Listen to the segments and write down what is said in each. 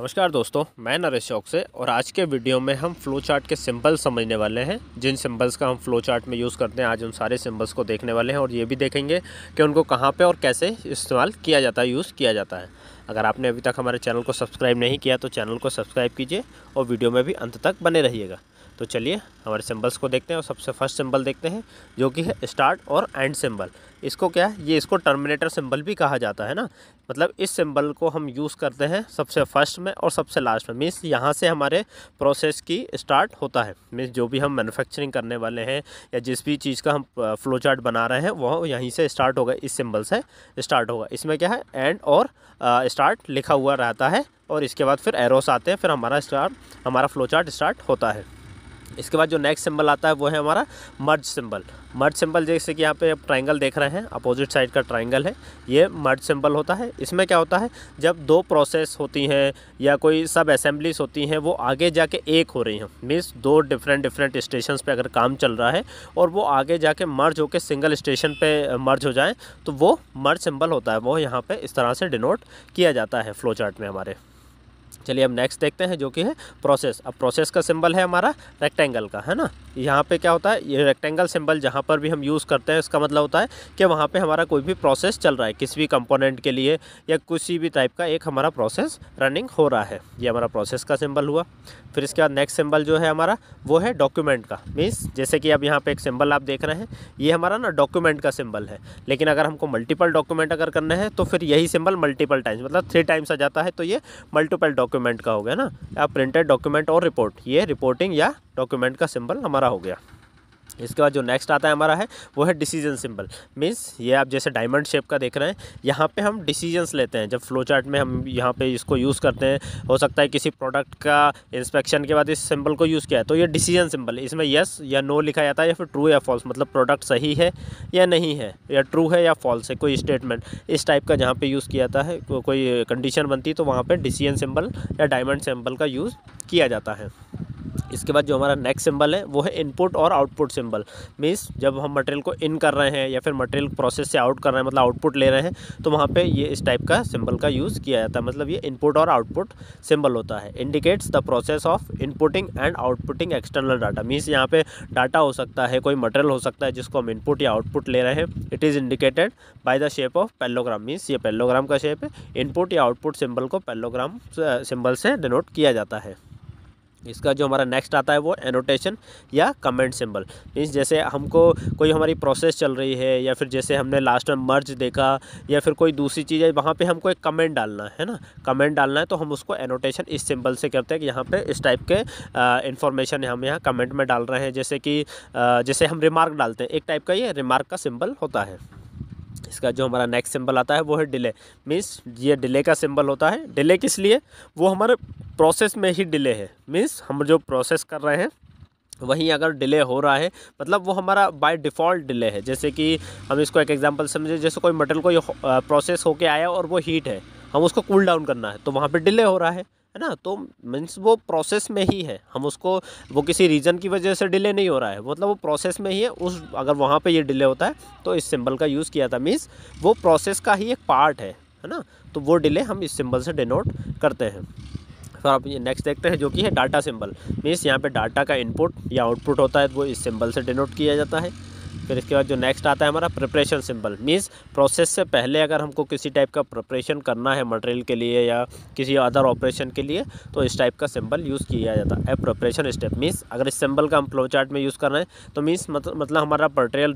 नमस्कार दोस्तों मैं नरेश चौक से और आज के वीडियो में हम फ्लो चार्ट के सिंबल्स समझने वाले हैं जिन सिंबल्स का हम फ्लो चार्ट में यूज़ करते हैं आज उन सारे सिंबल्स को देखने वाले हैं और ये भी देखेंगे कि उनको कहाँ पे और कैसे इस्तेमाल किया जाता है यूज़ किया जाता है अगर आपने अभी तक हमारे चैनल को सब्सक्राइब नहीं किया तो चैनल को सब्सक्राइब कीजिए और वीडियो में भी अंत तक बने रहिएगा तो चलिए हमारे सिम्बल्स को देखते हैं और सबसे फर्स्ट सिम्बल देखते हैं जो कि है स्टार्ट और एंड सिम्बल इसको क्या है ये इसको टर्मिनेटर सिंबल भी कहा जाता है ना मतलब इस सिंबल को हम यूज़ करते हैं सबसे फर्स्ट में और सबसे लास्ट में मीन्स यहाँ से हमारे प्रोसेस की स्टार्ट होता है मीन्स जो भी हम मैन्युफैक्चरिंग करने वाले हैं या जिस भी चीज़ का हम फ्लो चार्ट बना रहे हैं वह यहीं से स्टार्ट होगा इस सिम्बल से स्टार्ट होगा इसमें क्या है एंड और स्टार्ट लिखा हुआ रहता है और इसके बाद फिर एरोस आते हैं फिर हमारा स्टार्ट हमारा फ्लो चार्ट स्टार्ट होता है इसके बाद जो नेक्स्ट सिंबल आता है वो है हमारा मर्ज सिंबल मर्ज सिंबल जैसे कि यहाँ पे आप ट्राइंगल देख रहे हैं अपोजिट साइड का ट्राइंगल है ये मर्ज सिंबल होता है इसमें क्या होता है जब दो प्रोसेस होती हैं या कोई सब असेंबलीज होती हैं वो आगे जाके एक हो रही हैं मीन्स दो डिफरेंट डिफरेंट स्टेशन पर अगर काम चल रहा है और वो आगे जाके मर्ज होकर सिंगल स्टेशन पर मर्ज हो जाए तो वो मर्ज सिंबल होता है वो यहाँ पर इस तरह से डिनोट किया जाता है फ्लो चार्ट में हमारे चलिए अब नेक्स्ट देखते हैं जो कि है प्रोसेस अब प्रोसेस का सिंबल है हमारा रेक्टेंगल का है ना यहाँ पे क्या होता है ये रेक्टेंगल सिंबल जहाँ पर भी हम यूज़ करते हैं इसका मतलब होता है कि वहाँ पे हमारा कोई भी प्रोसेस चल रहा है किसी भी कंपोनेंट के लिए या किसी भी टाइप का एक हमारा प्रोसेस रनिंग हो रहा है ये हमारा प्रोसेस का सिंबल हुआ फिर इसके बाद नेक्स्ट सिंबल जो है हमारा वो है डॉक्यूमेंट का मीन्स जैसे कि अब यहाँ पर एक सिम्बल आप देख रहे हैं ये हमारा ना डॉक्यूमेंट का सिंबल है लेकिन अगर हमको मल्टीपल डॉक्यूमेंट अगर करना है तो फिर यही सिंबल मल्टीपल टाइम्स मतलब थ्री टाइम्स आ जाता है तो ये मल्टीपल डॉक्यूमेंट डॉक्यूमेंट का हो गया ना या प्रिंटेड डॉक्यूमेंट और रिपोर्ट ये रिपोर्टिंग या डॉक्यूमेंट का सिंबल हमारा हो गया इसके बाद जो नेक्स्ट आता है हमारा है वो है डिसीजन सिंबल मीन्स ये आप जैसे डायमंड शेप का देख रहे हैं यहाँ पे हम डिसीजंस लेते हैं जब फ्लो चार्ट में हम यहाँ पे इसको यूज़ करते हैं हो सकता है किसी प्रोडक्ट का इंस्पेक्शन के बाद इस सिंबल को यूज़ किया है तो ये डिसीजन सिंबल इसमें येस या नो लिखा जाता है या फिर ट्रू या फॉल्स मतलब प्रोडक्ट सही है या नहीं है या ट्रू है या फॉल्स है कोई स्टेटमेंट इस टाइप का जहाँ पर यूज़ किया जाता है को, कोई कंडीशन बनती तो वहाँ पर डिसीजन सिम्बल या डायमंड सिम्बल का यूज़ किया जाता है इसके बाद जो हमारा नेक्स्ट सिंबल है वो है इनपुट और आउटपुट सिंबल मीन्स जब हम मटेरियल को इन कर रहे हैं या फिर मटेरियल प्रोसेस से आउट कर रहे हैं मतलब आउटपुट ले रहे हैं तो वहाँ पे ये इस टाइप का सिंबल का यूज़ किया जाता है मतलब ये इनपुट और आउटपुट सिंबल होता है indicates the process of inputting and outputting external data means यहाँ पर डाटा हो सकता है कोई मटेरियल हो सकता है जिसको हम इनपुट या आउटपुट ले रहे हैं it is indicated by the shape of parallelogram means ये पेलोग्राम का शेप है इनपुट या आउटपुट सिंबल को पेलोग्राम सिंबल uh, से डिनोट किया जाता है इसका जो हमारा नेक्स्ट आता है वो एनोटेशन या कमेंट सिंबल मीन्स जैसे हमको कोई हमारी प्रोसेस चल रही है या फिर जैसे हमने लास्ट में मर्ज देखा या फिर कोई दूसरी चीज़ है वहाँ पे हमको एक कमेंट डालना है ना कमेंट डालना है तो हम उसको एनोटेशन इस सिंबल से करते हैं कि यहाँ पे इस टाइप के इन्फॉर्मेशन हम यहाँ कमेंट में डाल रहे हैं जैसे कि जैसे हम रिमार्क डालते हैं एक टाइप का ये रिमार्क का सिम्बल होता है इसका जो हमारा नेक्स्ट सिंबल आता है वो है डिले मीन्स ये डिले का सिंबल होता है डिले किस लिए वो हमारे प्रोसेस में ही डिले है मीन्स हम जो प्रोसेस कर रहे हैं वहीं अगर डिले हो रहा है मतलब वो हमारा बाय डिफ़ॉल्ट डिले है जैसे कि हम इसको एक एग्जांपल समझे जैसे कोई मटेरियल कोई प्रोसेस होके आया और वो हीट है हम उसको कूल डाउन करना है तो वहाँ पे डिले हो रहा है है ना तो मीन्स वो प्रोसेस में ही है हम उसको वो किसी रीज़न की वजह से डिले नहीं हो रहा है मतलब वो प्रोसेस में ही है उस अगर वहाँ पे ये डिले होता है तो इस सिंबल का यूज़ किया था मीन्स वो प्रोसेस का ही एक पार्ट है है ना तो वो डिले हम इस सिंबल से डिनोट करते हैं फिर तो आप ये नेक्स्ट देखते हैं जो कि है डाटा सिंबल मीन्स यहाँ पे डाटा का इनपुट या आउटपुट होता है तो वो इस सिंबल से डिनोट किया जाता है फिर इसके बाद जो नेक्स्ट आता है हमारा प्रिपरेशन सिंबल मीन्स प्रोसेस से पहले अगर हमको किसी टाइप का प्रिपरेशन करना है मटेरियल के लिए या किसी अदर ऑपरेशन के लिए तो इस टाइप का सिंबल यूज़ किया जाता है प्रिपरेशन स्टेप मीन्स अगर इस सिंबल का हम फ्लो चार्ट में यूज़ कर रहे हैं तो मीन्स मतलब हमारा मटेरियल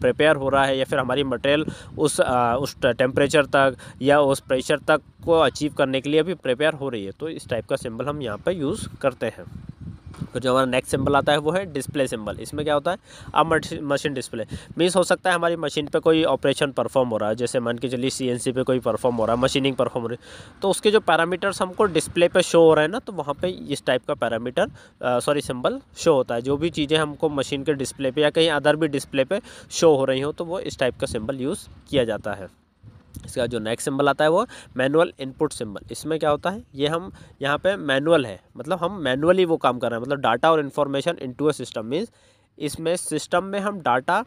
प्रिपेयर हो रहा है या फिर हमारी मटेरियल उस उस टेम्परेचर तक या उस प्रेशर तक को अचीव करने के लिए अभी प्रिपेयर हो रही है तो इस टाइप का सिंबल हम यहाँ पर यूज़ करते हैं फिर जो हमारा नेक्स्ट सिंबल आता है वो है डिस्प्ले सिंबल इसमें क्या होता है अब मशीन डिस्प्ले मीन्स हो सकता है हमारी मशीन पे कोई ऑपरेशन परफॉर्म हो रहा है जैसे मान के चलिए सी पे कोई परफॉर्म हो रहा है मशीनिंग परफॉर्म हो रही तो उसके जो पैरामीटर्स हमको डिस्प्ले पे शो हो रहे हैं ना तो वहाँ पे इस टाइप का पैरामीटर सॉरी सिंबल शो होता है जो भी चीज़ें हमको मशीन के डिस्प्ले पर या कहीं अदर भी डिस्प्ले पर शो हो रही हो तो वो इस टाइप का सिंबल यूज़ किया जाता है इसका जो नेक्स्ट सिंबल आता है वो मैनुअल इनपुट सिंबल इसमें क्या होता है ये हम यहाँ पे मैनुअल है मतलब हम मैनुअली वो काम कर रहे हैं मतलब डाटा और information into a system means इसमें सिस्टम में हम डाटा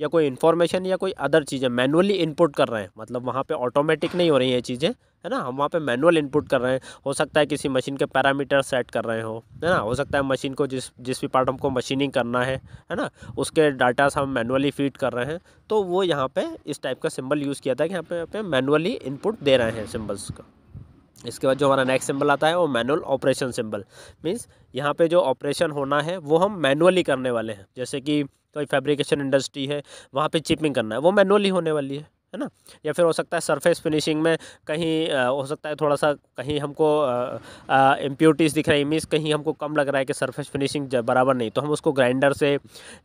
या कोई इन्फॉर्मेशन या कोई अदर चीज़ें मैनुअली इनपुट कर रहे हैं मतलब वहाँ पर ऑटोमेटिक नहीं हो रही हैं चीज़ें है ना हम वहाँ पे मैनुअल इनपुट कर रहे हैं हो सकता है किसी मशीन के पैरामीटर सेट कर रहे हो है ना हो सकता है मशीन को जिस जिस भी पार्ट हमको मशीनिंग करना है है ना उसके डाटा हम मैनुअली फीड कर रहे हैं तो वो यहाँ पे इस टाइप का सिंबल यूज़ किया था कि यहाँ पे यहाँ पे मैनुअली इनपुट दे रहे हैं सिम्बल्स का इसके बाद जो हमारा नेक्स्ट सिंबल आता है वो मैनुअल ऑपरेशन सिंबल मीन्स यहाँ पे जो ऑपरेशन होना है वो हम मैनुअली करने वाले हैं जैसे कि कोई फैब्रिकेशन इंडस्ट्री है वहाँ पे चिपिंग करना है वो मैनुअली होने वाली है है ना या फिर हो सकता है सरफेस फिनिशिंग में कहीं आ, हो सकता है थोड़ा सा कहीं हमको इम्प्योरिटीज़ दिख रही है कहीं हमको कम लग रहा है कि सरफेस फिनिशिंग बराबर नहीं तो हम उसको ग्राइंडर से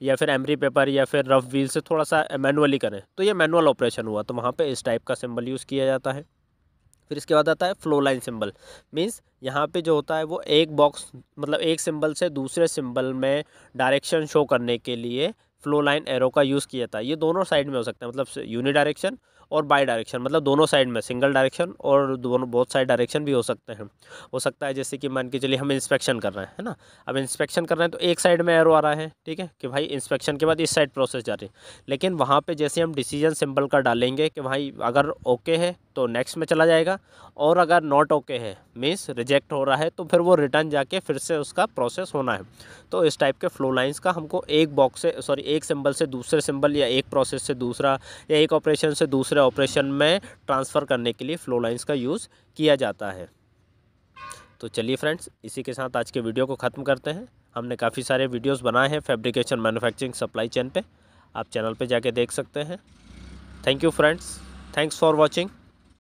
या फिर एमरी पेपर या फिर रफ व्हील से थोड़ा सा मैनुअली करें तो ये मैनुअल ऑपरेशन हुआ तो वहाँ पर इस टाइप का सिम्बल यूज़ किया जाता है फिर इसके बाद आता है फ्लो लाइन सिंबल मीन्स यहाँ पे जो होता है वो एक बॉक्स मतलब एक सिंबल से दूसरे सिंबल में डायरेक्शन शो करने के लिए फ्लो लाइन एरो का यूज़ किया था ये दोनों साइड में हो सकता है मतलब यूनी डायरेक्शन और बाई डायरेक्शन मतलब दोनों साइड में सिंगल डायरेक्शन और दोनों बहुत साइड डायरेक्शन भी हो सकते हैं हो सकता है जैसे कि मान के चलिए हम इंस्पेक्शन कर रहे हैं है ना अब इंस्पेक्शन कर रहे हैं तो एक साइड में एरो आ रहा है ठीक है कि भाई इंस्पेक्शन के बाद इस साइड प्रोसेस जा रही है लेकिन वहाँ पर जैसे हम डिसीजन सिंपल का डालेंगे कि भाई अगर ओके है तो नेक्स्ट में चला जाएगा और अगर नॉट ओके है मीन्स रिजेक्ट हो रहा है तो फिर वो रिटर्न जाके फिर से उसका प्रोसेस होना है तो इस टाइप के फ्लो लाइन्स का हमको एक बॉक्स से सॉरी एक सिंबल से दूसरे सिंबल या एक प्रोसेस से दूसरा या एक ऑपरेशन से दूसरे ऑपरेशन में ट्रांसफ़र करने के लिए फ्लो लाइन्स का यूज़ किया जाता है तो चलिए फ्रेंड्स इसी के साथ आज के वीडियो को ख़त्म करते हैं हमने काफ़ी सारे वीडियोस बनाए हैं फैब्रिकेशन मैन्युफैक्चरिंग सप्लाई चेन पे आप चैनल पे जाके देख सकते हैं thank you friends thanks for watching